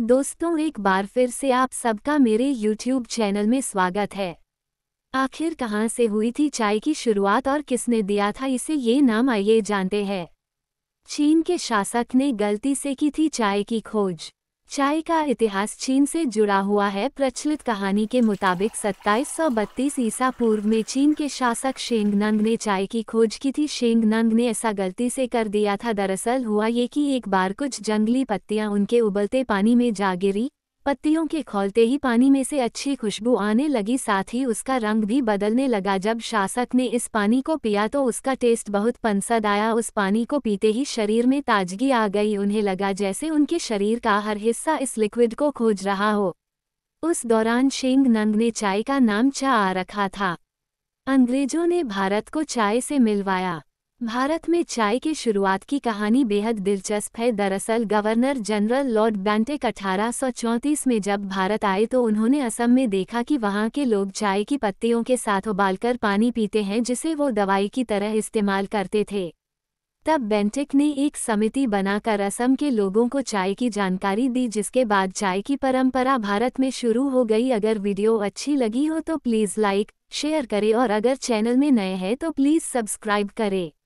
दोस्तों एक बार फिर से आप सबका मेरे YouTube चैनल में स्वागत है आखिर कहाँ से हुई थी चाय की शुरुआत और किसने दिया था इसे ये नाम आइए जानते हैं चीन के शासक ने गलती से की थी चाय की खोज चाय का इतिहास चीन से जुड़ा हुआ है प्रचलित कहानी के मुताबिक सत्ताईस ईसा पूर्व में चीन के शासक शेंग नंग ने चाय की खोज की थी शेंग नंग ने ऐसा गलती से कर दिया था दरअसल हुआ ये कि एक बार कुछ जंगली पत्तियां उनके उबलते पानी में जा गिरी पत्तियों के खोलते ही पानी में से अच्छी खुशबू आने लगी साथ ही उसका रंग भी बदलने लगा जब शासक ने इस पानी को पिया तो उसका टेस्ट बहुत पनसद आया उस पानी को पीते ही शरीर में ताजगी आ गई उन्हें लगा जैसे उनके शरीर का हर हिस्सा इस लिक्विड को खोज रहा हो उस दौरान शेंग नंग ने चाय का नाम चा रखा था अंग्रेजों ने भारत को चाय से मिलवाया भारत में चाय की शुरुआत की कहानी बेहद दिलचस्प है दरअसल गवर्नर जनरल लॉर्ड बैंटेक अठारह में जब भारत आए तो उन्होंने असम में देखा कि वहां के लोग चाय की पत्तियों के साथ उबालकर पानी पीते हैं जिसे वो दवाई की तरह इस्तेमाल करते थे तब बेंटिक ने एक समिति बनाकर असम के लोगों को चाय की जानकारी दी जिसके बाद चाय की परंपरा भारत में शुरू हो गई अगर वीडियो अच्छी लगी हो तो प्लीज़ लाइक शेयर करें और अगर चैनल में नए हैं तो प्लीज़ सब्सक्राइब करें